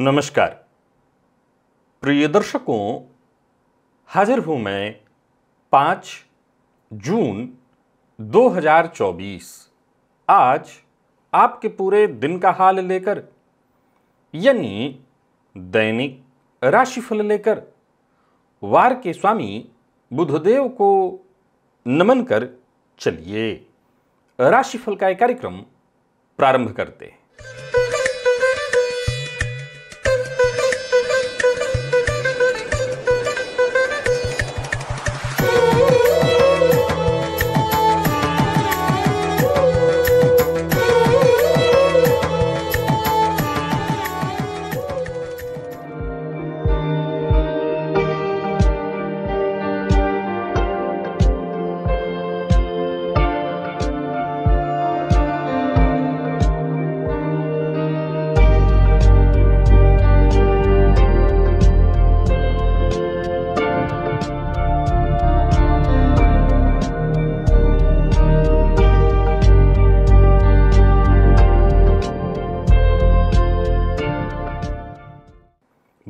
नमस्कार प्रिय दर्शकों हाजिर हूं मैं पांच जून 2024 आज आपके पूरे दिन का हाल लेकर यानी दैनिक राशिफल लेकर वार के स्वामी बुधदेव को नमन कर चलिए राशिफल का एक कार्यक्रम प्रारंभ करते हैं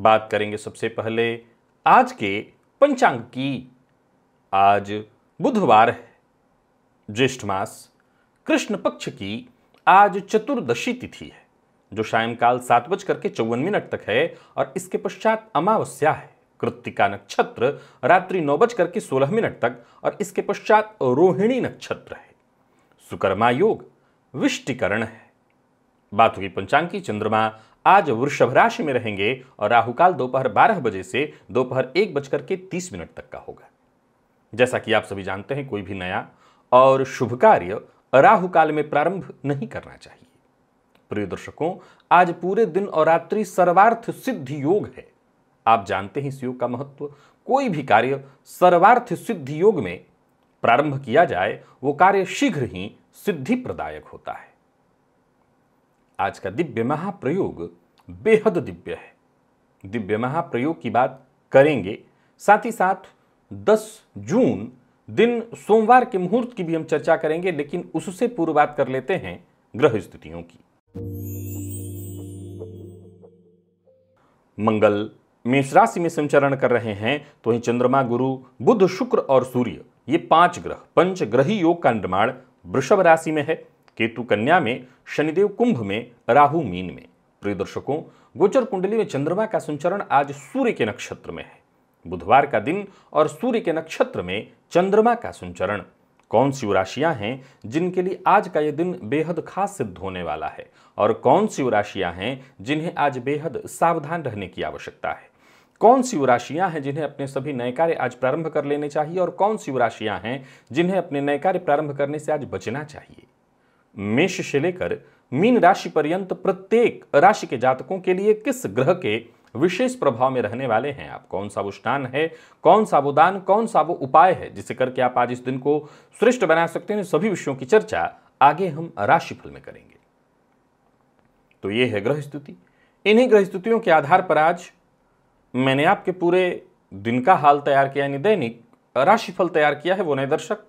बात करेंगे सबसे पहले आज के पंचांग की आज बुधवार है ज्येष्ठ मास कृष्ण पक्ष की आज चतुर्दशी तिथि है जो सायंकाल सात बज करके चौवन मिनट तक है और इसके पश्चात अमावस्या है कृतिका नक्षत्र रात्रि नौ बज करके सोलह मिनट तक और इसके पश्चात रोहिणी नक्षत्र है सुकर्मा योग विष्टिकरण है बात हुई पंचांग की चंद्रमा आज वृषभ राशि में रहेंगे और राहुकाल दोपहर बारह बजे से दोपहर एक बजकर के तीस मिनट तक का होगा जैसा कि आप सभी जानते हैं कोई भी नया और शुभ कार्य राहुकाल में प्रारंभ नहीं करना चाहिए प्रिय दर्शकों आज पूरे दिन और रात्रि सर्वार्थ सिद्धि योग है आप जानते हैं इस योग का महत्व कोई भी कार्य सर्वार्थ सिद्धि योग में प्रारंभ किया जाए वो कार्य शीघ्र ही सिद्धि प्रदायक होता है आज का दिव्य महाप्रयोग बेहद दिव्य है दिव्य महाप्रयोग की बात करेंगे साथ ही साथ 10 जून दिन सोमवार के मुहूर्त की भी हम चर्चा करेंगे लेकिन उससे पूर्व बात कर लेते हैं ग्रह स्थितियों की मंगल मेष राशि में संचरण कर रहे हैं तो वहीं चंद्रमा गुरु बुध शुक्र और सूर्य ये पांच ग्रह पंच ग्रही योग का निर्माण वृषभ राशि में है केतु कन्या में शनिदेव कुंभ में राहु मीन में प्रिय दर्शकों गोचर कुंडली में चंद्रमा का संचरण आज सूर्य के नक्षत्र में है बुधवार का दिन और सूर्य के नक्षत्र में चंद्रमा का संचरण कौन सी राशियां हैं जिनके लिए आज का यह दिन बेहद खास सिद्ध होने वाला है और कौन सी राशियां हैं जिन्हें आज बेहद सावधान रहने की आवश्यकता है कौन सी राशियां हैं जिन्हें अपने सभी नए कार्य आज प्रारंभ कर लेने चाहिए और कौन सी राशियां हैं जिन्हें अपने नए कार्य प्रारंभ करने से आज बचना चाहिए मेष से लेकर मीन राशि पर्यंत प्रत्येक राशि के जातकों के लिए किस ग्रह के विशेष प्रभाव में रहने वाले हैं आप कौन सा वो स्नान है कौन सा वो दान कौन सा वो उपाय है जिसे करके आप आज इस दिन को श्रेष्ठ बना सकते हैं सभी विषयों की चर्चा आगे हम राशिफल में करेंगे तो ये है ग्रह स्थिति इन्हीं ग्रह स्थितियों के आधार पर आज मैंने आपके पूरे दिन का हाल तैयार किया यानी दैनिक राशिफल तैयार किया है वो नए दर्शक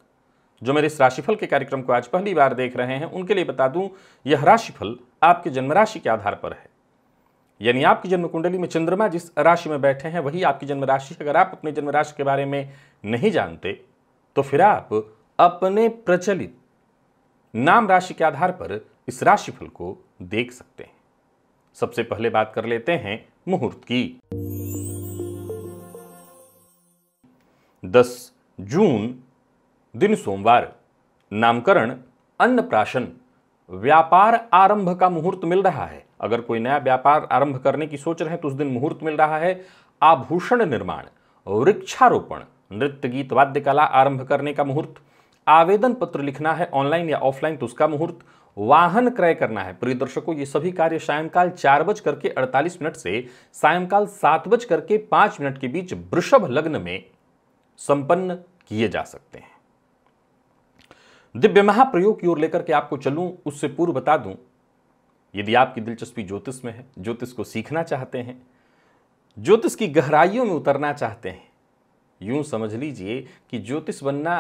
जो मेरे इस राशिफल के कार्यक्रम को आज पहली बार देख रहे हैं उनके लिए बता दूं यह राशिफल आपके जन्म राशि के आधार पर है यानी आपकी जन्म कुंडली में चंद्रमा जिस राशि में बैठे हैं वही आपकी जन्म राशि अगर आप अपने जन्म राशि के बारे में नहीं जानते तो फिर आप अपने प्रचलित नाम राशि के आधार पर इस राशिफल को देख सकते हैं सबसे पहले बात कर लेते हैं मुहूर्त की दस जून दिन सोमवार नामकरण अन्नप्राशन व्यापार आरंभ का मुहूर्त मिल रहा है अगर कोई नया व्यापार आरंभ करने की सोच रहे हैं तो उस दिन मुहूर्त मिल रहा है आभूषण निर्माण वृक्षारोपण नृत्य गीत वाद्य कला आरंभ करने का मुहूर्त आवेदन पत्र लिखना है ऑनलाइन या ऑफलाइन तो उसका मुहूर्त वाहन क्रय करना है प्रिय दर्शकों ये सभी कार्य सायंकाल चार बज करके अड़तालीस मिनट से सायंकाल सात बज करके पांच मिनट के बीच वृषभ लग्न में संपन्न किए जा सकते हैं दिव्य महाप्रयोग की ओर लेकर के आपको चलूं उससे पूर्व बता दूं यदि आपकी दिलचस्पी ज्योतिष में है ज्योतिष को सीखना चाहते हैं ज्योतिष की गहराइयों में उतरना चाहते हैं यूं समझ लीजिए कि ज्योतिष बनना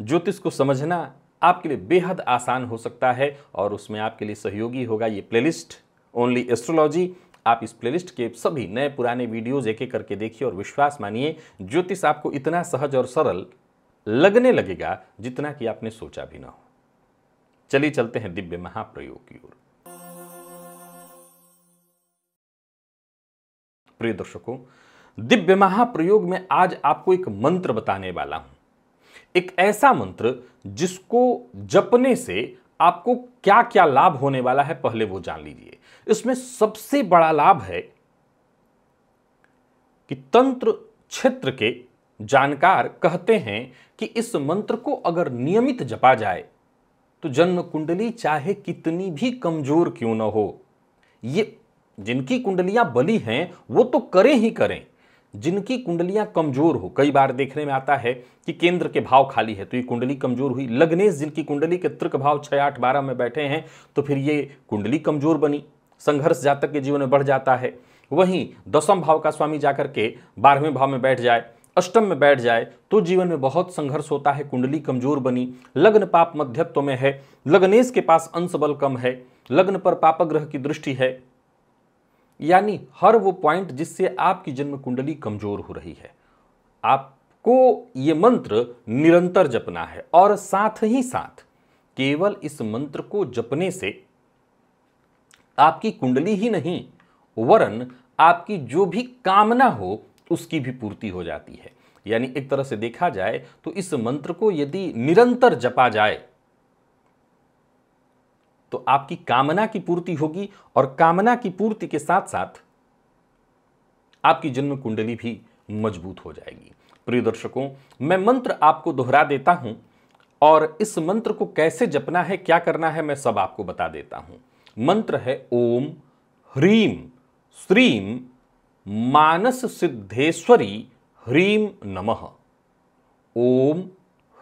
ज्योतिष को समझना आपके लिए बेहद आसान हो सकता है और उसमें आपके लिए सहयोगी होगा ये प्लेलिस्ट ओनली एस्ट्रोलॉजी आप इस प्लेलिस्ट के सभी नए पुराने वीडियोज एक एक करके देखिए और विश्वास मानिए ज्योतिष आपको इतना सहज और सरल लगने लगेगा जितना कि आपने सोचा भी ना हो चलिए चलते हैं दिव्य महाप्रयोग की ओर प्रिय दर्शकों दिव्य महाप्रयोग में आज आपको एक मंत्र बताने वाला हूं एक ऐसा मंत्र जिसको जपने से आपको क्या क्या लाभ होने वाला है पहले वो जान लीजिए इसमें सबसे बड़ा लाभ है कि तंत्र क्षेत्र के जानकार कहते हैं कि इस मंत्र को अगर नियमित जपा जाए तो जन्म कुंडली चाहे कितनी भी कमजोर क्यों न हो ये जिनकी कुंडलियां बली हैं वो तो करें ही करें जिनकी कुंडलियां कमजोर हो कई बार देखने में आता है कि केंद्र के भाव खाली है तो ये कुंडली कमजोर हुई लग्नेश जिनकी कुंडली के तृक भाव छः आठ बारह में बैठे हैं तो फिर ये कुंडली कमजोर बनी संघर्ष जातक के जीवन में बढ़ जाता है वहीं दसम भाव का स्वामी जाकर के बारहवें भाव में बैठ जाए अष्टम में बैठ जाए तो जीवन में बहुत संघर्ष होता है कुंडली कमजोर बनी लग्न पाप मध्यत्व में है लग्नेश के पास अंश बल कम है लग्न पर पापग्रह की दृष्टि है यानी हर वो पॉइंट जिससे आपकी जन्म कुंडली कमजोर हो रही है आपको ये मंत्र निरंतर जपना है और साथ ही साथ केवल इस मंत्र को जपने से आपकी कुंडली ही नहीं वरन आपकी जो भी कामना हो उसकी भी पूर्ति हो जाती है यानी एक तरह से देखा जाए तो इस मंत्र को यदि निरंतर जपा जाए तो आपकी कामना की पूर्ति होगी और कामना की पूर्ति के साथ साथ आपकी जन्म कुंडली भी मजबूत हो जाएगी प्रिय दर्शकों मैं मंत्र आपको दोहरा देता हूं और इस मंत्र को कैसे जपना है क्या करना है मैं सब आपको बता देता हूं मंत्र है ओम ह्रीम श्रीम मानस सिद्धेश्वरी ह्रीम नमः ओम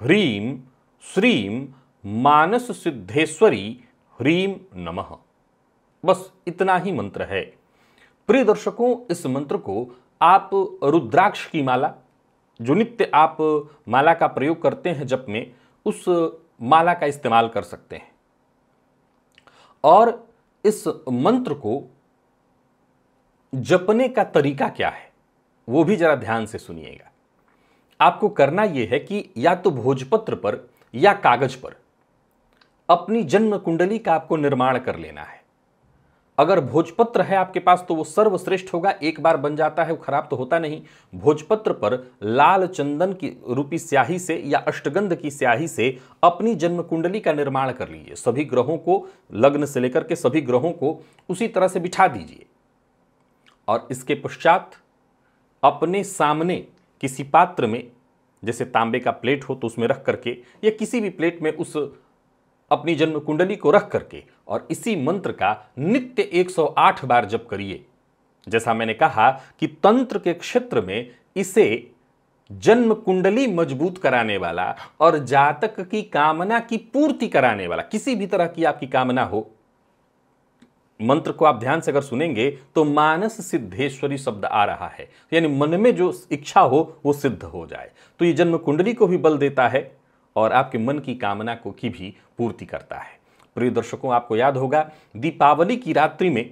ह्रीम श्रीम मानस सिद्धेश्वरी ह्रीम नमः बस इतना ही मंत्र है प्रिय दर्शकों इस मंत्र को आप रुद्राक्ष की माला जो नित्य आप माला का प्रयोग करते हैं जप में उस माला का इस्तेमाल कर सकते हैं और इस मंत्र को जपने का तरीका क्या है वो भी जरा ध्यान से सुनिएगा आपको करना यह है कि या तो भोजपत्र पर या कागज पर अपनी जन्म कुंडली का आपको निर्माण कर लेना है अगर भोजपत्र है आपके पास तो वो सर्वश्रेष्ठ होगा एक बार बन जाता है वो खराब तो होता नहीं भोजपत्र पर लाल चंदन की रूपी स्याही से या अष्टगंध की स्याही से अपनी जन्म कुंडली का निर्माण कर लीजिए सभी ग्रहों को लग्न से लेकर के सभी ग्रहों को उसी तरह से बिठा दीजिए और इसके पश्चात अपने सामने किसी पात्र में जैसे तांबे का प्लेट हो तो उसमें रख करके या किसी भी प्लेट में उस अपनी जन्म कुंडली को रख करके और इसी मंत्र का नित्य 108 बार जप करिए जैसा मैंने कहा कि तंत्र के क्षेत्र में इसे जन्म कुंडली मजबूत कराने वाला और जातक की कामना की पूर्ति कराने वाला किसी भी तरह की आपकी कामना हो मंत्र को आप ध्यान से अगर सुनेंगे तो मानस सिद्धेश्वरी शब्द आ रहा है यानी मन में जो इच्छा हो वो सिद्ध हो जाए तो ये जन्म कुंडली को भी बल देता है और आपके मन की कामना को की भी पूर्ति करता है प्रिय दर्शकों आपको याद होगा दीपावली की रात्रि में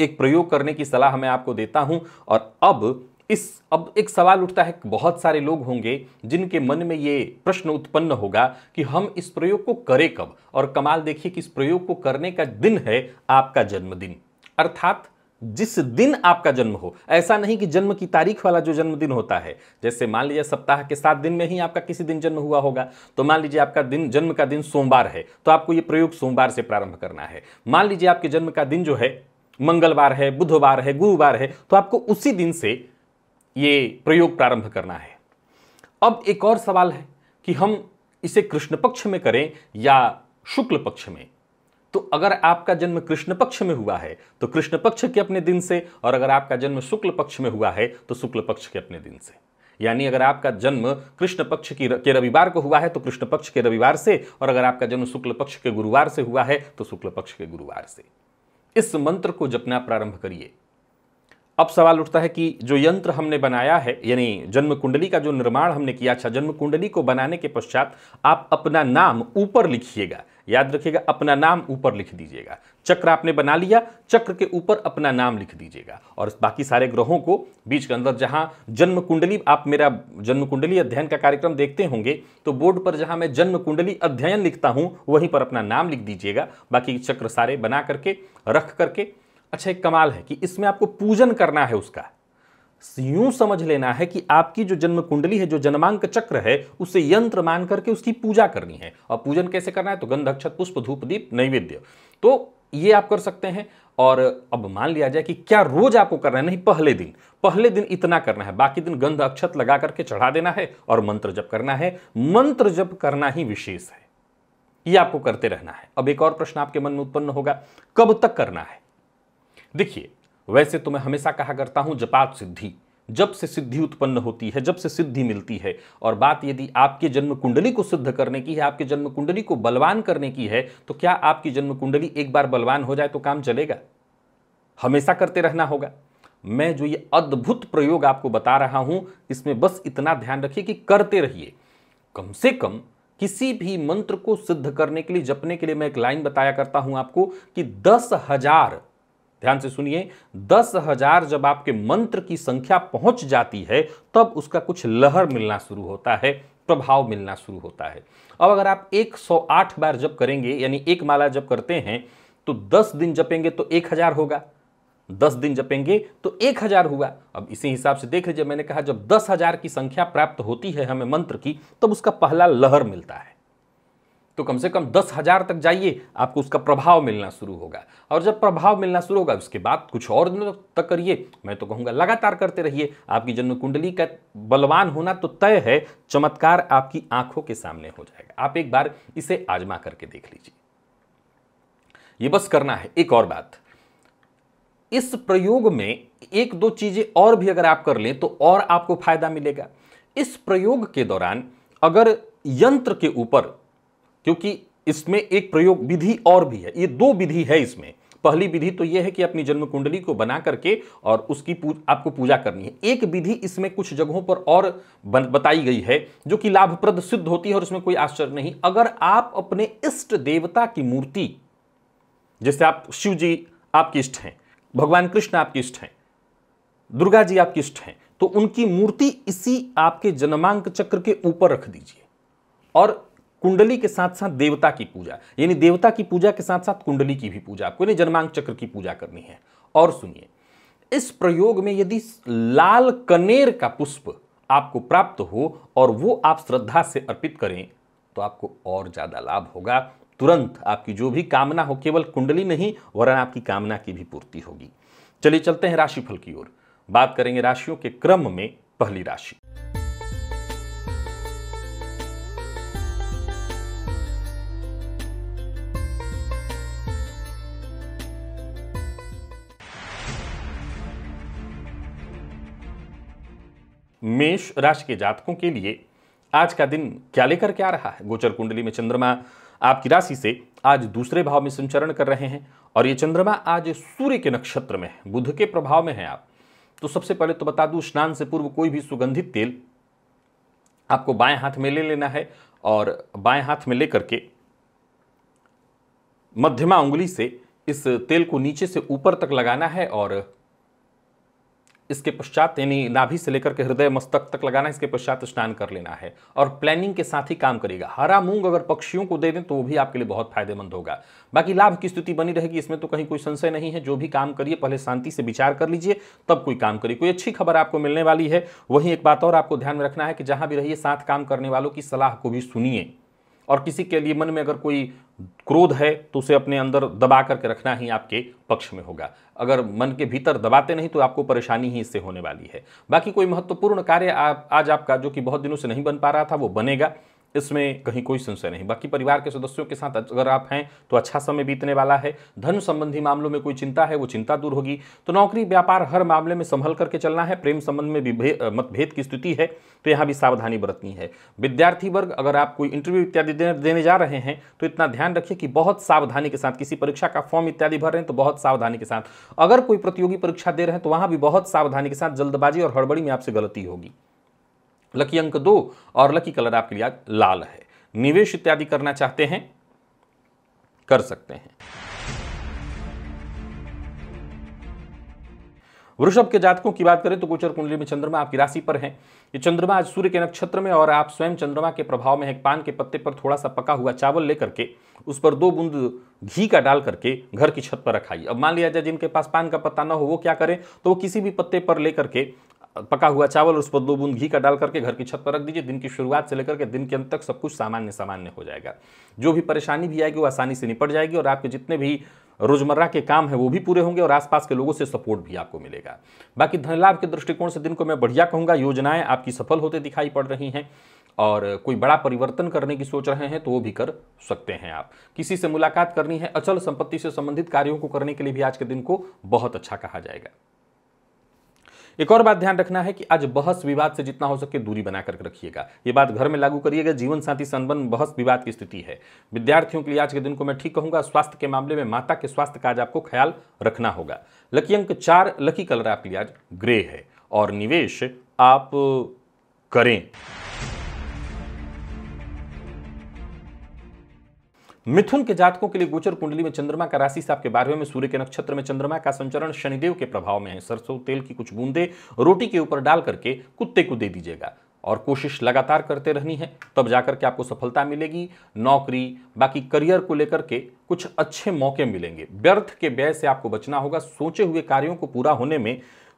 एक प्रयोग करने की सलाह मैं आपको देता हूं और अब इस अब एक सवाल उठता है बहुत सारे लोग होंगे जिनके मन में ये प्रश्न उत्पन्न होगा कि हम इस प्रयोग को करें कब और कमाल देखिए कि इस प्रयोग को करने का दिन है आपका जन्मदिन अर्थात जिस दिन आपका जन्म हो ऐसा नहीं कि जन्म की तारीख वाला जो जन्मदिन होता है जैसे मान लीजिए सप्ताह के सात दिन में ही आपका किसी दिन जन्म हुआ होगा तो मान लीजिए आपका दिन जन्म का दिन सोमवार है तो आपको ये प्रयोग सोमवार से प्रारंभ करना है मान लीजिए आपके जन्म का दिन जो है मंगलवार है बुधवार है गुरुवार है तो आपको उसी दिन से ये प्रयोग प्रारंभ करना है अब एक और सवाल है कि हम इसे कृष्ण पक्ष में करें या शुक्ल पक्ष में तो अगर आपका जन्म कृष्ण पक्ष में हुआ है तो कृष्ण पक्ष के अपने दिन से और अगर आपका जन्म शुक्ल पक्ष में हुआ है तो शुक्ल पक्ष के अपने दिन से यानी अगर आपका जन्म कृष्ण पक्ष की के रविवार को हुआ है तो कृष्ण पक्ष के रविवार से और अगर आपका जन्म शुक्ल पक्ष के गुरुवार से हुआ है तो शुक्ल पक्ष के गुरुवार से इस मंत्र को जपना प्रारंभ करिए अब सवाल उठता है कि जो यंत्र हमने बनाया है यानी जन्म कुंडली का जो निर्माण हमने किया अच्छा जन्म कुंडली को बनाने के पश्चात आप अपना नाम ऊपर लिखिएगा याद रखिएगा अपना नाम ऊपर लिख दीजिएगा चक्र आपने बना लिया चक्र के ऊपर अपना नाम लिख दीजिएगा और बाकी सारे ग्रहों को बीच के अंदर जहां जन्म कुंडली आप मेरा जन्म कुंडली अध्ययन का कार्यक्रम देखते होंगे तो बोर्ड पर जहां मैं जन्म कुंडली अध्ययन लिखता हूं वहीं पर अपना नाम लिख दीजिएगा बाकी चक्र सारे बना करके रख करके अच्छा एक कमाल है कि इसमें आपको पूजन करना है उसका यूं समझ लेना है कि आपकी जो जन्म कुंडली है जो जन्मांक चक्र है उसे यंत्र मान करके उसकी पूजा करनी है और पूजन कैसे करना है तो गंध अक्षत पुष्प धूप दीप नैवेद्य तो ये आप कर सकते हैं और अब मान लिया जाए कि क्या रोज आपको करना है नहीं पहले दिन पहले दिन इतना करना है बाकी दिन गंध अक्षत लगा करके चढ़ा देना है और मंत्र जप करना है मंत्र जप करना ही विशेष है ये आपको करते रहना है अब एक और प्रश्न आपके मन में उत्पन्न होगा कब तक करना है देखिए वैसे तो मैं हमेशा कहा करता हूं जपात सिद्धि जब से सिद्धि उत्पन्न होती है जब से सिद्धि मिलती है और बात यदि आपके जन्म कुंडली को सिद्ध करने की है आपके जन्म कुंडली को बलवान करने की है तो क्या आपकी जन्म कुंडली एक बार बलवान हो जाए तो काम चलेगा हमेशा करते रहना होगा मैं जो ये अद्भुत प्रयोग आपको बता रहा हूं इसमें बस इतना ध्यान रखिए कि करते रहिए कम से कम किसी भी मंत्र को सिद्ध करने के लिए जपने के लिए मैं एक लाइन बताया करता हूं आपको कि दस हजार ध्यान से सुनिए दस हजार जब आपके मंत्र की संख्या पहुंच जाती है तब उसका कुछ लहर मिलना शुरू होता है प्रभाव मिलना शुरू होता है अब अगर आप 108 बार जब करेंगे यानी एक माला जब करते हैं तो 10 दिन जपेंगे तो 1000 होगा 10 दिन जपेंगे तो 1000 हुआ अब इसी हिसाब से देख लीजिए मैंने कहा जब 10000 की संख्या प्राप्त होती है हमें मंत्र की तब उसका पहला लहर मिलता है तो कम से कम दस हज़ार तक जाइए आपको उसका प्रभाव मिलना शुरू होगा और जब प्रभाव मिलना शुरू होगा उसके बाद कुछ और दिनों तक करिए मैं तो कहूँगा लगातार करते रहिए आपकी जन्म कुंडली का बलवान होना तो तय है चमत्कार आपकी आंखों के सामने हो जाएगा आप एक बार इसे आजमा करके देख लीजिए ये बस करना है एक और बात इस प्रयोग में एक दो चीज़ें और भी अगर आप कर लें तो और आपको फायदा मिलेगा इस प्रयोग के दौरान अगर यंत्र के ऊपर क्योंकि इसमें एक प्रयोग विधि और भी है ये दो विधि है इसमें पहली विधि तो यह है कि अपनी जन्म कुंडली को बना करके और उसकी पूज, आपको पूजा करनी है एक विधि इसमें कुछ जगहों पर और बताई गई है जो कि लाभप्रद सिद्ध होती है और इसमें कोई आश्चर्य नहीं अगर आप अपने इष्ट देवता की मूर्ति जैसे आप शिव जी आपके इष्ट हैं भगवान कृष्ण आपके इष्ट हैं दुर्गा जी आपके इष्ट हैं तो उनकी मूर्ति इसी आपके जन्मांक चक्र के ऊपर रख दीजिए और कुंडली के साथ साथ देवता की पूजा यानी देवता की पूजा के साथ साथ कुंडली की भी पूजा आपको यानी जन्मांक चक्र की पूजा करनी है और सुनिए इस प्रयोग में यदि लाल कनेर का पुष्प आपको प्राप्त हो और वो आप श्रद्धा से अर्पित करें तो आपको और ज़्यादा लाभ होगा तुरंत आपकी जो भी कामना हो केवल कुंडली नहीं वरन आपकी कामना की भी पूर्ति होगी चलिए चलते हैं राशिफल की ओर बात करेंगे राशियों के क्रम में पहली राशि मेष राशि के जातकों के लिए आज का दिन क्या लेकर के आ रहा है गोचर कुंडली में चंद्रमा आपकी राशि से आज दूसरे भाव में संचरण कर रहे हैं और ये चंद्रमा आज सूर्य के नक्षत्र में है बुध के प्रभाव में है आप तो सबसे पहले तो बता दूं स्नान से पूर्व कोई भी सुगंधित तेल आपको बाएं हाथ में ले लेना है और बाएं हाथ में लेकर के मध्यमा उंगली से इस तेल को नीचे से ऊपर तक लगाना है और इसके पश्चात यानी नाभि से लेकर के हृदय मस्तक तक लगाना इसके पश्चात स्नान कर लेना है और प्लानिंग के साथ ही काम करेगा हरा मूंग अगर पक्षियों को दे दें तो वो भी आपके लिए बहुत फायदेमंद होगा बाकी लाभ की स्थिति बनी रहेगी इसमें तो कहीं कोई संशय नहीं है जो भी काम करिए पहले शांति से विचार कर लीजिए तब कोई काम करिए कोई अच्छी खबर आपको मिलने वाली है वहीं एक बात और आपको ध्यान में रखना है कि जहाँ भी रहिए साथ काम करने वालों की सलाह को भी सुनिए और किसी के लिए मन में अगर कोई क्रोध है तो उसे अपने अंदर दबा करके रखना ही आपके पक्ष में होगा अगर मन के भीतर दबाते नहीं तो आपको परेशानी ही इससे होने वाली है बाकी कोई महत्वपूर्ण कार्य आज आपका जो कि बहुत दिनों से नहीं बन पा रहा था वो बनेगा इसमें कहीं कोई संशय नहीं बाकी परिवार के सदस्यों के साथ अगर आप हैं तो अच्छा समय बीतने वाला है धन संबंधी मामलों में कोई चिंता है वो चिंता दूर होगी तो नौकरी व्यापार हर मामले में संभल करके चलना है प्रेम संबंध में मतभेद की स्थिति है तो यहाँ भी सावधानी बरतनी है विद्यार्थी वर्ग अगर आप कोई इंटरव्यू इत्यादि देने जा रहे हैं तो इतना ध्यान रखिए कि बहुत सावधानी के साथ किसी परीक्षा का फॉर्म इत्यादि भर रहे हैं तो बहुत सावधानी के साथ अगर कोई प्रतियोगी परीक्षा दे रहे हैं तो वहाँ भी बहुत सावधानी के साथ जल्दबाजी और हड़बड़ी में आपसे गलती होगी लकी अंक दो और लकी कलर आपके लिए लाल है निवेश इत्यादि करना चाहते हैं कर सकते हैं वृषभ के जातकों की बात करें तो गोचर कुंडली में चंद्रमा आपकी राशि पर है ये चंद्रमा आज सूर्य के नक्षत्र में और आप स्वयं चंद्रमा के प्रभाव में एक पान के पत्ते पर थोड़ा सा पका हुआ चावल लेकर के उस पर दो बूंद घी का डाल करके घर की छत पर रखाइए अब मान लिया जाए जिनके पास पान का पत्ता ना हो वो क्या करें तो वो किसी भी पत्ते पर लेकर के पका हुआ चावल और उस पर दो बूंद घी का डाल करके घर की छत पर रख दीजिए दिन की शुरुआत से लेकर के दिन के अंत तक सब कुछ सामान्य सामान्य हो जाएगा जो भी परेशानी भी आएगी वो आसानी से निपट जाएगी और आपके जितने भी रोजमर्रा के काम है वो भी पूरे होंगे और आसपास के लोगों से सपोर्ट भी आपको मिलेगा बाकी धन लाभ के दृष्टिकोण से दिन को मैं बढ़िया कहूँगा योजनाएं आपकी सफल होते दिखाई पड़ रही हैं और कोई बड़ा परिवर्तन करने की सोच रहे हैं तो वो भी कर सकते हैं आप किसी से मुलाकात करनी है अचल संपत्ति से संबंधित कार्यों को करने के लिए भी आज के दिन को बहुत अच्छा कहा जाएगा एक और बात ध्यान रखना है कि आज बहस विवाद से जितना हो सके दूरी बनाकर रखिएगा ये बात घर में लागू करिएगा जीवन साथी संबंध बहस विवाद की स्थिति है विद्यार्थियों के लिए आज के दिन को मैं ठीक कहूंगा स्वास्थ्य के मामले में माता के स्वास्थ्य का आज आपको ख्याल रखना होगा लकी अंक चार लकी कलर आपके लिए आज ग्रे है और निवेश आप करें मिथुन के जातकों के लिए गोचर कुंडली में चंद्रमा का राशि से आपके बारहवें में सूर्य के नक्षत्र में चंद्रमा का संचरण शनिदेव के प्रभाव में है सरसों तेल की कुछ बूंदे रोटी के ऊपर डाल करके कुत्ते को दे दीजिएगा और कोशिश लगातार करते रहनी है तब जाकर के आपको सफलता मिलेगी नौकरी बाकी करियर को लेकर के कुछ अच्छे मौके मिलेंगे व्यर्थ के व्यय से आपको बचना होगा सोचे हुए कार्यों को पूरा होने में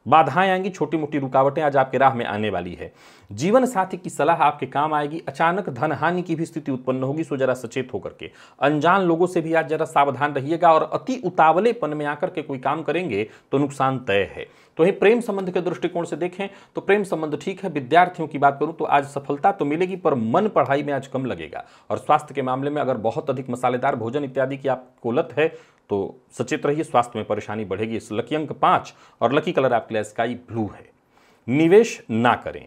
बाधाएं आएंगी छोटी मोटी रुकावटें आज आपके राह में आने वाली है जीवन साथी की सलाह आपके काम आएगी अचानक धन हानि की भी स्थिति उत्पन्न होगी सो जरा सचेत होकर के अनजान लोगों से भी आज जरा सावधान रहिएगा और अति उतावलेपन में आकर के कोई काम करेंगे तो नुकसान तय है तो ये प्रेम संबंध के दृष्टिकोण से देखें तो प्रेम संबंध ठीक है विद्यार्थियों की बात करूं तो आज सफलता तो मिलेगी पर मन पढ़ाई में आज कम लगेगा और स्वास्थ्य के मामले में अगर बहुत अधिक मसालेदार भोजन इत्यादि की आपको लत है तो सचेत रहिए स्वास्थ्य में परेशानी बढ़ेगी इस लकी अंक पांच और लकी कलर आपके लिए स्काई ब्लू है निवेश ना करें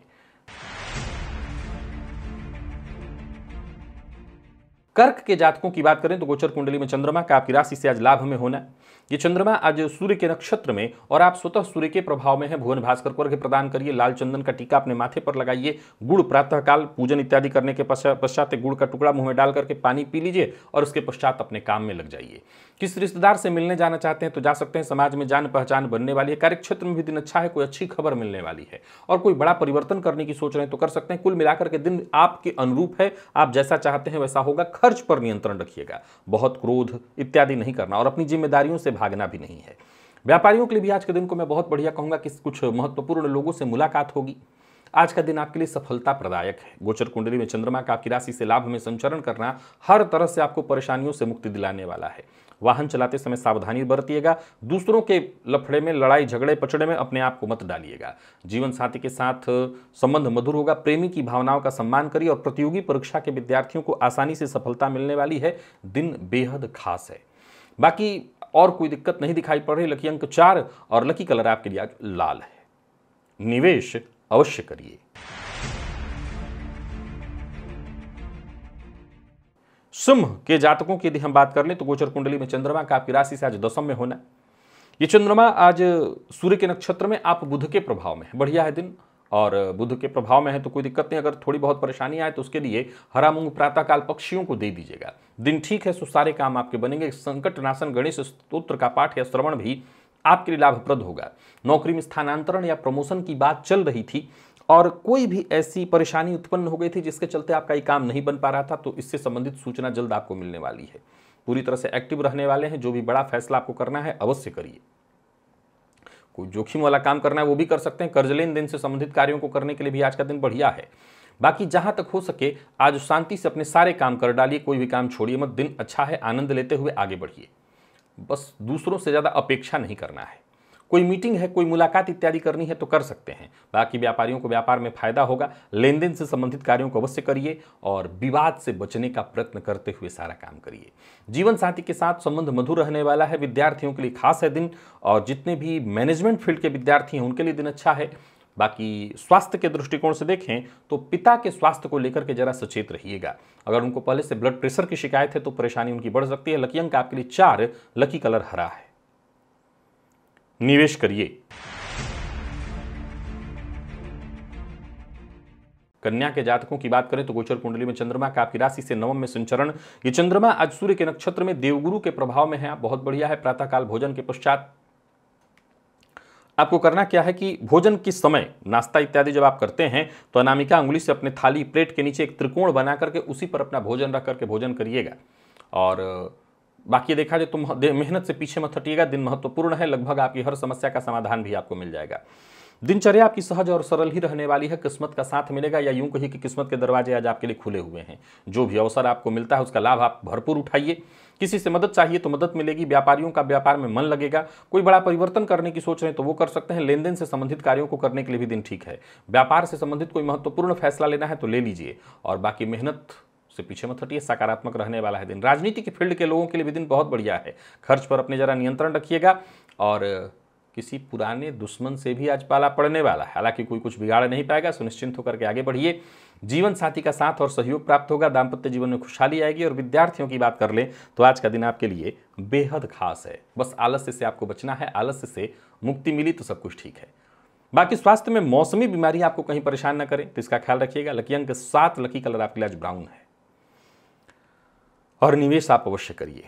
कर्क के जातकों की बात करें तो गोचर कुंडली में चंद्रमा का आपकी राशि से आज लाभ में होना ये चंद्रमा आज सूर्य के नक्षत्र में और आप स्वतः सूर्य के प्रभाव में है भुवन भास्कर अर्घ्य प्रदान करिए लाल चंदन का टीका अपने माथे पर लगाइए गुड़ प्रातःकाल पूजन इत्यादि करने के पश्चात गुड़ का टुकड़ा मुंह में डाल करके पानी पी लीजिए और उसके पश्चात अपने काम में लग जाइए किस रिश्तेदार से मिलने जाना चाहते हैं तो जा सकते हैं समाज में जान पहचान बनने वाली है कार्यक्षेत्र में भी दिन अच्छा है कोई अच्छी खबर मिलने वाली है और कोई बड़ा परिवर्तन करने की सोच रहे हैं तो कर सकते हैं कुल मिलाकर के दिन आपके अनुरूप है आप जैसा चाहते हैं वैसा होगा खर्च पर नियंत्रण रखिएगा बहुत क्रोध इत्यादि नहीं करना और अपनी जिम्मेदारियों से भागना भी नहीं है व्यापारियों के लिए भी आज के दिन को मैं बहुत बढ़िया कहूँगा कि कुछ महत्वपूर्ण लोगों से मुलाकात होगी आज का दिन आपके लिए सफलता प्रदायक है गोचर कुंडली में चंद्रमा का आपकी राशि से लाभ में संचरण करना हर तरह से आपको परेशानियों से मुक्ति दिलाने वाला है वाहन चलाते समय सावधानी बरतिएगा दूसरों के लफड़े में लड़ाई झगड़े पचड़े में अपने आप को मत डालिएगा जीवन साथी के साथ संबंध मधुर होगा प्रेमी की भावनाओं का सम्मान करिए और प्रतियोगी परीक्षा के विद्यार्थियों को आसानी से सफलता मिलने वाली है दिन बेहद खास है बाकी और कोई दिक्कत नहीं दिखाई पड़ रही लकी अंक चार और लकी कलर आपके लिए आज लाल है निवेश अवश्य करिए सिंह के जातकों की यदि हम बात कर लें तो गोचर कुंडली में चंद्रमा का आपकी राशि से आज दसम में होना है ये चंद्रमा आज सूर्य के नक्षत्र में आप बुध के प्रभाव में है बढ़िया है दिन और बुध के प्रभाव में है तो कोई दिक्कत नहीं अगर थोड़ी बहुत परेशानी आए तो उसके लिए हरा मूंग प्रातःकाल पक्षियों को दे दीजिएगा दिन ठीक है सो सारे काम आपके बनेंगे संकट नाशन गणेश स्त्रोत्र का पाठ या श्रवण भी आपके लिए लाभप्रद होगा नौकरी में स्थानांतरण या प्रमोशन की बात चल रही थी और कोई भी ऐसी परेशानी उत्पन्न हो गई थी जिसके चलते आपका ये काम नहीं बन पा रहा था तो इससे संबंधित सूचना जल्द आपको मिलने वाली है पूरी तरह से एक्टिव रहने वाले हैं जो भी बड़ा फैसला आपको करना है अवश्य करिए कोई जोखिम वाला काम करना है वो भी कर सकते हैं कर्ज लेन देन से संबंधित कार्यों को करने के लिए भी आज का दिन बढ़िया है बाकी जहां तक हो सके आज शांति से अपने सारे काम कर डालिए कोई भी काम छोड़िए मत दिन अच्छा है आनंद लेते हुए आगे बढ़िए बस दूसरों से ज़्यादा अपेक्षा नहीं करना है कोई मीटिंग है कोई मुलाकात इत्यादि करनी है तो कर सकते हैं बाकी व्यापारियों को व्यापार में फायदा होगा लेन देन से संबंधित कार्यों को अवश्य करिए और विवाद से बचने का प्रयत्न करते हुए सारा काम करिए जीवन साथी के साथ संबंध मधुर रहने वाला है विद्यार्थियों के लिए खास है दिन और जितने भी मैनेजमेंट फील्ड के विद्यार्थी हैं उनके लिए दिन अच्छा है बाकी स्वास्थ्य के दृष्टिकोण से देखें तो पिता के स्वास्थ्य को लेकर के जरा सचेत रहिएगा अगर उनको पहले से ब्लड प्रेशर की शिकायत है तो परेशानी उनकी बढ़ सकती है लकी अंक आपके लिए चार लकी कलर हरा है निवेश करिए कन्या के जातकों की बात करें तो गोचर कुंडली में चंद्रमा का आपकी राशि से नवम में संचरण ये चंद्रमा आज सूर्य के नक्षत्र में देवगुरु के प्रभाव में है बहुत बढ़िया है प्रातःकाल भोजन के पश्चात आपको करना क्या है कि भोजन किस समय नाश्ता इत्यादि जब आप करते हैं तो अनामिका उंगली से अपने थाली प्लेट के नीचे एक त्रिकोण बना करके उसी पर अपना भोजन रख करके भोजन करिएगा और बाकी देखा जाए तो मेहनत से पीछे मत हटिएगा दिन महत्वपूर्ण है लगभग आपकी हर समस्या का समाधान भी आपको मिल जाएगा दिनचर्या आपकी सहज और सरल ही रहने वाली है किस्मत का साथ मिलेगा या यूं कहिए कि किस्मत के दरवाजे आज आपके लिए खुले हुए हैं जो भी अवसर आपको मिलता है उसका लाभ आप भरपूर उठाइए किसी से मदद चाहिए तो मदद मिलेगी व्यापारियों का व्यापार में मन लगेगा कोई बड़ा परिवर्तन करने की सोच रहे हैं तो वो कर सकते हैं लेन देन से संबंधित कार्यों को करने के लिए भी दिन ठीक है व्यापार से संबंधित कोई महत्वपूर्ण फैसला लेना है तो ले लीजिए और बाकी मेहनत उससे पीछे मत हटिए सकारात्मक रहने वाला है दिन राजनीति के फील्ड के लोगों के लिए भी दिन बहुत बढ़िया है खर्च पर अपने ज़रा नियंत्रण रखिएगा और किसी पुराने दुश्मन से भी आज पाला पड़ने वाला है हालांकि कोई कुछ बिगाड़ नहीं पाएगा सुनिश्चिंत होकर के आगे बढ़िए जीवन साथी का साथ और सहयोग प्राप्त होगा दाम्पत्य जीवन में खुशहाली आएगी और विद्यार्थियों की बात कर लें तो आज का दिन आपके लिए बेहद खास है बस आलस्य से आपको बचना है आलस्य से मुक्ति मिली तो सब कुछ ठीक है बाकी स्वास्थ्य में मौसमी बीमारी आपको कहीं परेशान न करें तो इसका ख्याल रखिएगा लकी अंक सात लकी कलर आपके लिए आज ब्राउन है और निवेश आप अवश्य करिए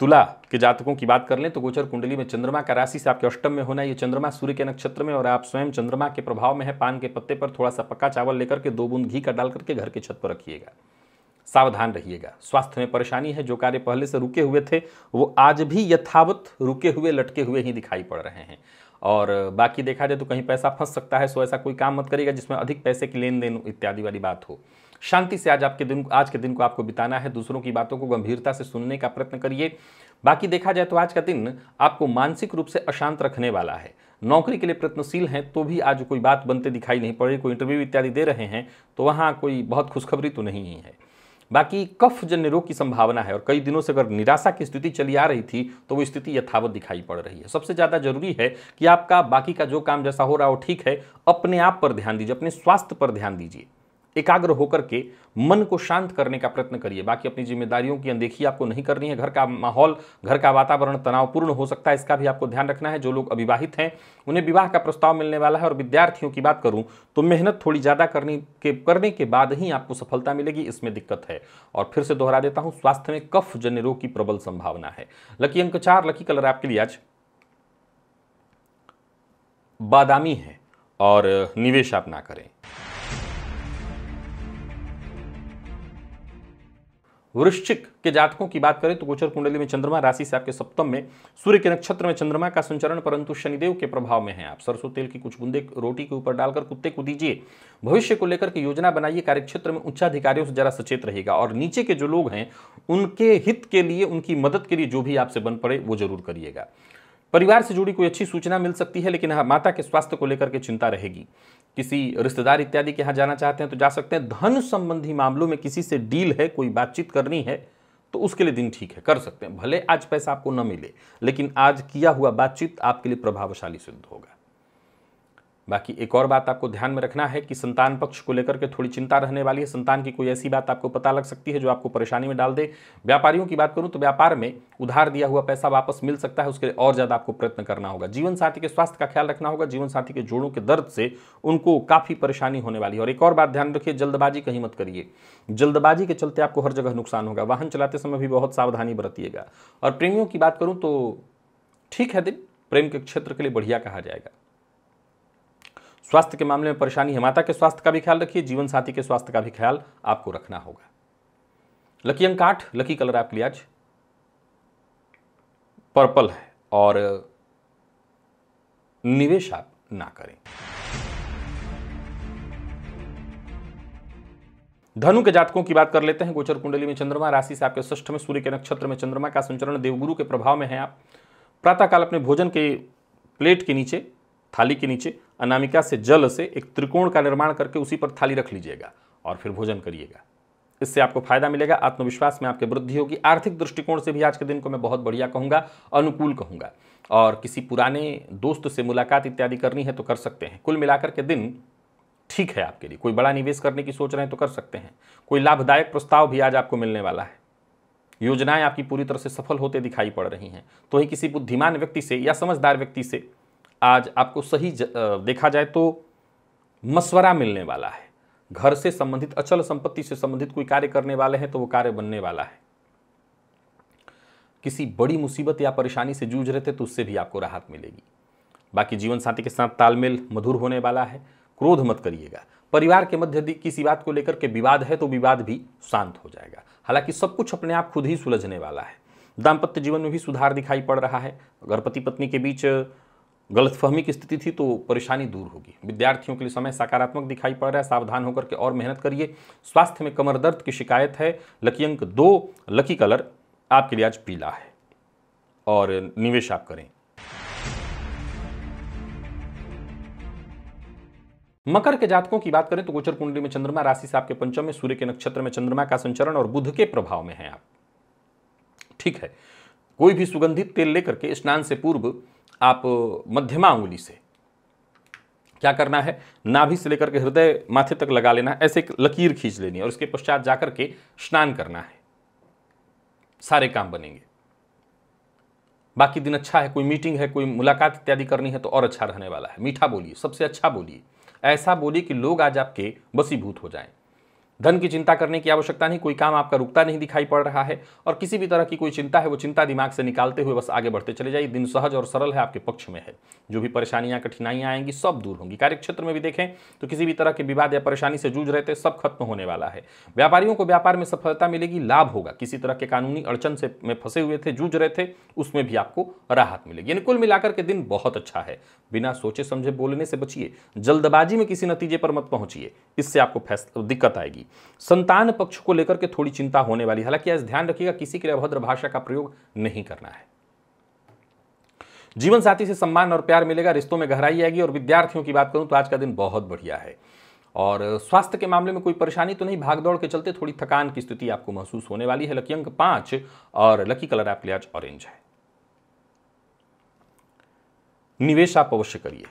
तुला के जातकों की बात कर लें तो गोचर कुंडली में चंद्रमा का राशि से आपके अष्टम में होना ये चंद्रमा सूर्य के नक्षत्र में और आप स्वयं चंद्रमा के प्रभाव में है पान के पत्ते पर थोड़ा सा पक्का चावल लेकर के दो बूंद घी का डाल करके घर के छत पर रखिएगा सावधान रहिएगा स्वास्थ्य में परेशानी है जो कार्य पहले से रुके हुए थे वो आज भी यथावत रुके हुए लटके हुए ही दिखाई पड़ रहे हैं और बाकी देखा जाए तो कहीं पैसा फंस सकता है सो ऐसा कोई काम मत करेगा जिसमें अधिक पैसे की लेन देन इत्यादि वाली बात हो शांति से आज आपके दिन आज के दिन को आपको बिताना है दूसरों की बातों को गंभीरता से सुनने का प्रयत्न करिए बाकी देखा जाए तो आज का दिन आपको मानसिक रूप से अशांत रखने वाला है नौकरी के लिए प्रयत्नशील हैं तो भी आज कोई बात बनते दिखाई नहीं पड़ रही कोई इंटरव्यू इत्यादि दे रहे हैं तो वहाँ कोई बहुत खुशखबरी तो नहीं है बाकी कफ जन्य रोग की संभावना है और कई दिनों से अगर निराशा की स्थिति चली आ रही थी तो वो स्थिति यथावत दिखाई पड़ रही है सबसे ज़्यादा जरूरी है कि आपका बाकी का जो काम जैसा हो रहा हो ठीक है अपने आप पर ध्यान दीजिए अपने स्वास्थ्य पर ध्यान दीजिए एकाग्र होकर के मन को शांत करने का प्रयत्न करिए बाकी अपनी जिम्मेदारियों की अनदेखी आपको नहीं करनी है घर का माहौल घर का वातावरण तनावपूर्ण हो सकता है इसका भी आपको ध्यान रखना है जो लोग अविवाहित हैं उन्हें विवाह का प्रस्ताव मिलने वाला है और विद्यार्थियों की बात करूं तो मेहनत थोड़ी ज़्यादा करने के करने के बाद ही आपको सफलता मिलेगी इसमें दिक्कत है और फिर से दोहरा देता हूँ स्वास्थ्य में कफ जन्य रोग की प्रबल संभावना है लकी अंक चार लकी कलर आपके लिए आज बादामी है और निवेश आप ना करें वृश्चिक के जातकों की बात करें तो गोचर कुंडली में चंद्रमा राशि से आपके सप्तम में सूर्य के नक्षत्र में चंद्रमा का संचरण परंतु शनिदेव के प्रभाव में है आप सरसों तेल की कुछ बूंदे रोटी के ऊपर डालकर कुत्ते को दीजिए भविष्य को लेकर के योजना बनाइए कार्यक्षेत्र में उच्चाधिकारियों से जरा सचेत रहेगा और नीचे के जो लोग हैं उनके हित के लिए उनकी मदद के लिए जो भी आपसे बन पड़े वो जरूर करिएगा परिवार से जुड़ी कोई अच्छी सूचना मिल सकती है लेकिन हाँ माता के स्वास्थ्य को लेकर के चिंता रहेगी किसी रिश्तेदार इत्यादि के यहाँ जाना चाहते हैं तो जा सकते हैं धन संबंधी मामलों में किसी से डील है कोई बातचीत करनी है तो उसके लिए दिन ठीक है कर सकते हैं भले आज पैसा आपको न मिले लेकिन आज किया हुआ बातचीत आपके लिए प्रभावशाली सिद्ध होगा बाकी एक और बात आपको ध्यान में रखना है कि संतान पक्ष को लेकर के थोड़ी चिंता रहने वाली है संतान की कोई ऐसी बात आपको पता लग सकती है जो आपको परेशानी में डाल दे व्यापारियों की बात करूं तो व्यापार में उधार दिया हुआ पैसा वापस मिल सकता है उसके लिए और ज़्यादा आपको प्रयत्न करना होगा जीवन साथी के स्वास्थ्य का ख्याल रखना होगा जीवन साथी के जोड़ों के दर्द से उनको काफ़ी परेशानी होने वाली है और एक और बात ध्यान रखिए जल्दबाजी कहीं मत करिए जल्दबाजी के चलते आपको हर जगह नुकसान होगा वाहन चलाते समय भी बहुत सावधानी बरतिएगा और प्रेमियों की बात करूँ तो ठीक है दिन प्रेम के क्षेत्र के लिए बढ़िया कहा जाएगा स्वास्थ्य के मामले में परेशानी है माता के स्वास्थ्य का भी ख्याल रखिए जीवन साथी के स्वास्थ्य का भी ख्याल आपको रखना होगा लकी अंक आठ लकी कलर आपके लिए आज पर्पल है और निवेश आप ना करें धनु के जातकों की बात कर लेते हैं गोचर कुंडली में चंद्रमा राशि से आपके ष्ठ में सूर्य के नक्षत्र में चंद्रमा का संचरण देवगुरु के प्रभाव में है आप प्रातःकाल अपने भोजन के प्लेट के नीचे थाली के नीचे अनामिका से जल से एक त्रिकोण का निर्माण करके उसी पर थाली रख लीजिएगा और फिर भोजन करिएगा इससे आपको फायदा मिलेगा आत्मविश्वास में आपकी वृद्धि होगी आर्थिक दृष्टिकोण से भी आज के दिन को मैं बहुत बढ़िया कहूँगा अनुकूल कहूँगा और किसी पुराने दोस्त से मुलाकात इत्यादि करनी है तो कर सकते हैं कुल मिलाकर के दिन ठीक है आपके लिए कोई बड़ा निवेश करने की सोच रहे हैं तो कर सकते हैं कोई लाभदायक प्रस्ताव भी आज आपको मिलने वाला है योजनाएं आपकी पूरी तरह से सफल होते दिखाई पड़ रही हैं तो ही किसी बुद्धिमान व्यक्ति से या समझदार व्यक्ति से आज आपको सही ज, देखा जाए तो मशवरा मिलने वाला है घर से संबंधित अचल संपत्ति से संबंधित कोई कार्य करने वाले हैं तो वो कार्य बनने वाला है किसी बड़ी मुसीबत या परेशानी से जूझ रहे थे तो उससे भी आपको राहत मिलेगी बाकी जीवन साथी के साथ तालमेल मधुर होने वाला है क्रोध मत करिएगा परिवार के मध्य किसी बात को लेकर के विवाद है तो विवाद भी शांत हो जाएगा हालांकि सब कुछ अपने आप खुद ही सुलझने वाला है दाम्पत्य जीवन में भी सुधार दिखाई पड़ रहा है गर्भपति पत्नी के बीच गलतफहमी की स्थिति थी तो परेशानी दूर होगी विद्यार्थियों के लिए समय सकारात्मक दिखाई पड़ रहा है सावधान होकर के और मेहनत करिए स्वास्थ्य में कमर दर्द की शिकायत है लकी अंक दो लकी कलर आपके लिए आज पीला है और निवेश आप करें मकर के जातकों की बात करें तो गोचर कुंडली में चंद्रमा राशि से आपके पंचम में सूर्य के नक्षत्र में चंद्रमा का संचरण और बुध के प्रभाव में है आप ठीक है कोई भी सुगंधित तेल लेकर के स्नान से पूर्व आप मध्यमा उंगली से क्या करना है नाभि से लेकर के हृदय माथे तक लगा लेना है ऐसे एक लकीर खींच लेनी है और उसके पश्चात जाकर के स्नान करना है सारे काम बनेंगे बाकी दिन अच्छा है कोई मीटिंग है कोई मुलाकात इत्यादि करनी है तो और अच्छा रहने वाला है मीठा बोलिए सबसे अच्छा बोलिए ऐसा बोलिए कि लोग आज आपके बसीभूत हो जाएं धन की चिंता करने की आवश्यकता नहीं कोई काम आपका रुकता नहीं दिखाई पड़ रहा है और किसी भी तरह की कोई चिंता है वो चिंता दिमाग से निकालते हुए बस आगे बढ़ते चले जाइए दिन सहज और सरल है आपके पक्ष में है जो भी परेशानियां कठिनाइयां आएंगी सब दूर होंगी कार्यक्षेत्र में भी देखें तो किसी भी तरह के विवाद या परेशानी से जूझ रहे थे सब खत्म होने वाला है व्यापारियों को व्यापार में सफलता मिलेगी लाभ होगा किसी तरह के कानूनी अड़चन से में फंसे हुए थे जूझ रहे थे उसमें भी आपको राहत मिलेगी यानी कुल मिलाकर के दिन बहुत अच्छा है बिना सोचे समझे बोलने से बचिए जल्दबाजी में किसी नतीजे पर मत पहुंचिए इससे आपको दिक्कत आएगी संतान पक्ष को लेकर के थोड़ी चिंता होने वाली हालांकि आज ध्यान रखिएगा किसी के लिए अभद्र भाषा का प्रयोग नहीं करना है जीवन साथी से सम्मान और प्यार मिलेगा रिश्तों में गहराई आएगी और विद्यार्थियों की बात करूं तो आज का दिन बहुत बढ़िया है और स्वास्थ्य के मामले में कोई परेशानी तो नहीं भागदौड़ के चलते थोड़ी थकान की स्थिति आपको महसूस होने वाली है लकी अंक पांच और लकी कलर आपके लिए आज ऑरेंज है निवेश आप अवश्य करिए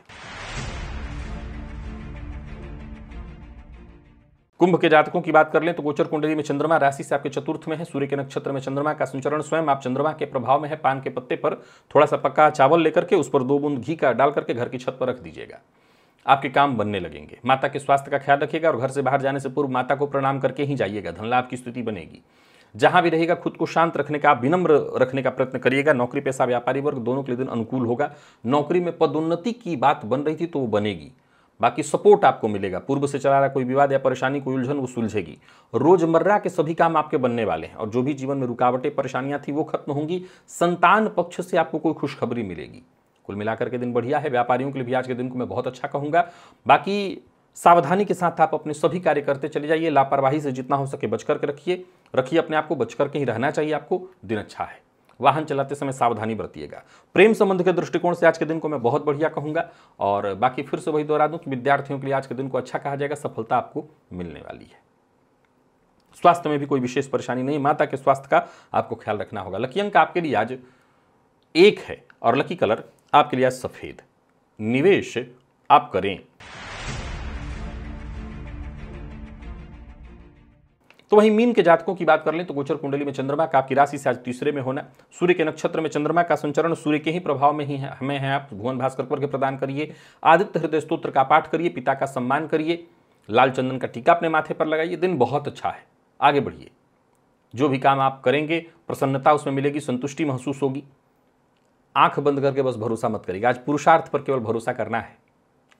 कुंभ के जातकों की बात कर लें तो गोचर कुंडली में चंद्रमा राशि से आपके चतुर्थ में है सूर्य के नक्षत्र में चंद्रमा का संचरण स्वयं आप चंद्रमा के प्रभाव में है पान के पत्ते पर थोड़ा सा पक्का चावल लेकर के उस पर दो बूंद घी का डाल करके घर की छत पर रख दीजिएगा आपके काम बनने लगेंगे माता के स्वास्थ्य का ख्याल रखिएगा और घर से बाहर जाने से पूर्व माता को प्रणाम करके ही जाइएगा धन लाभ की स्थिति बनेगी जहां भी रहेगा खुद को शांत रखने का विनम्र रखने का प्रयत्न करिएगा नौकरी पेशा व्यापारी वर्ग दोनों के लिए दिन अनुकूल होगा नौकरी में पदोन्नति की बात बन रही थी तो वो बनेगी बाकी सपोर्ट आपको मिलेगा पूर्व से चला रहा कोई विवाद या परेशानी कोई उलझन वो सुलझेगी रोजमर्रा के सभी काम आपके बनने वाले हैं और जो भी जीवन में रुकावटें परेशानियां थी वो खत्म होंगी संतान पक्ष से आपको कोई खुशखबरी मिलेगी कुल मिलाकर के दिन बढ़िया है व्यापारियों के लिए भी आज के दिन को मैं बहुत अच्छा कहूंगा बाकी सावधानी के साथ आप अपने सभी कार्य करते चले जाइए लापरवाही से जितना हो सके बच करके रखिए रखिए अपने आप को बच करके ही रहना चाहिए आपको दिन अच्छा है वाहन चलाते समय सावधानी बरतिएगा प्रेम संबंध के दृष्टिकोण से आज के दिन को मैं बहुत बढ़िया कहूंगा और बाकी फिर से वही दोहरा दूं कि विद्यार्थियों के लिए आज के दिन को अच्छा कहा जाएगा सफलता आपको मिलने वाली है स्वास्थ्य में भी कोई विशेष परेशानी नहीं माता के स्वास्थ्य का आपको ख्याल रखना होगा लकी अंक आपके लिए आज एक है और लकी कलर आपके लिए आज सफ़ेद निवेश आप करें तो वहीं मीन के जातकों की बात कर लें तो गोचर कुंडली में चंद्रमा का आपकी राशि से आज तीसरे में होना सूर्य के नक्षत्र में चंद्रमा का संचरण सूर्य के ही प्रभाव में ही है हमें हैं आप भुवन भास्कर के प्रदान करिए आदित्य हृदय स्त्रोत्र का पाठ करिए पिता का सम्मान करिए लाल चंदन का टीका अपने माथे पर लगाइए दिन बहुत अच्छा है आगे बढ़िए जो भी काम आप करेंगे प्रसन्नता उसमें मिलेगी संतुष्टि महसूस होगी आंख बंद करके बस भरोसा मत करिएगा आज पुरुषार्थ पर केवल भरोसा करना है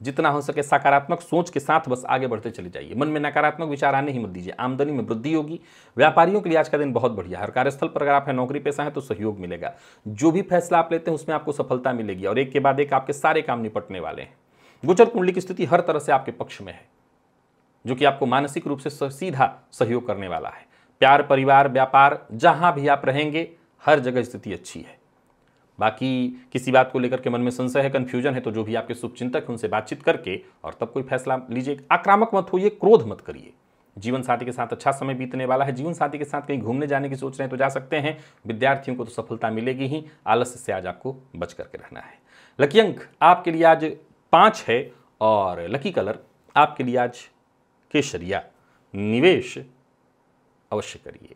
जितना हो सके सकारात्मक सोच के साथ बस आगे बढ़ते चले जाइए मन में नकारात्मक विचार आने ही मत दीजिए आमदनी में वृद्धि होगी व्यापारियों के लिए आज का दिन बहुत बढ़िया हर कार्यस्थल पर अगर आप है नौकरी पेशा है तो सहयोग मिलेगा जो भी फैसला आप लेते हैं उसमें आपको सफलता मिलेगी और एक के बाद एक आपके सारे काम निपटने वाले हैं गोचर कुंडली की स्थिति हर तरह से आपके पक्ष में है जो कि आपको मानसिक रूप से सीधा सहयोग करने वाला है प्यार परिवार व्यापार जहां भी आप रहेंगे हर जगह स्थिति अच्छी है बाकी किसी बात को लेकर के मन में संशय है कन्फ्यूजन है तो जो भी आपके शुभचिंतक हैं उनसे बातचीत करके और तब कोई फैसला लीजिए आक्रामक मत होइए क्रोध मत करिए जीवन साथी के साथ अच्छा समय बीतने वाला है जीवन साथी के साथ कहीं घूमने जाने की सोच रहे हैं तो जा सकते हैं विद्यार्थियों को तो सफलता मिलेगी ही आलस्य से आज आपको बच करके रहना है लकी अंक आपके लिए आज पाँच है और लकी कलर आपके लिए आज केसरिया निवेश अवश्य करिए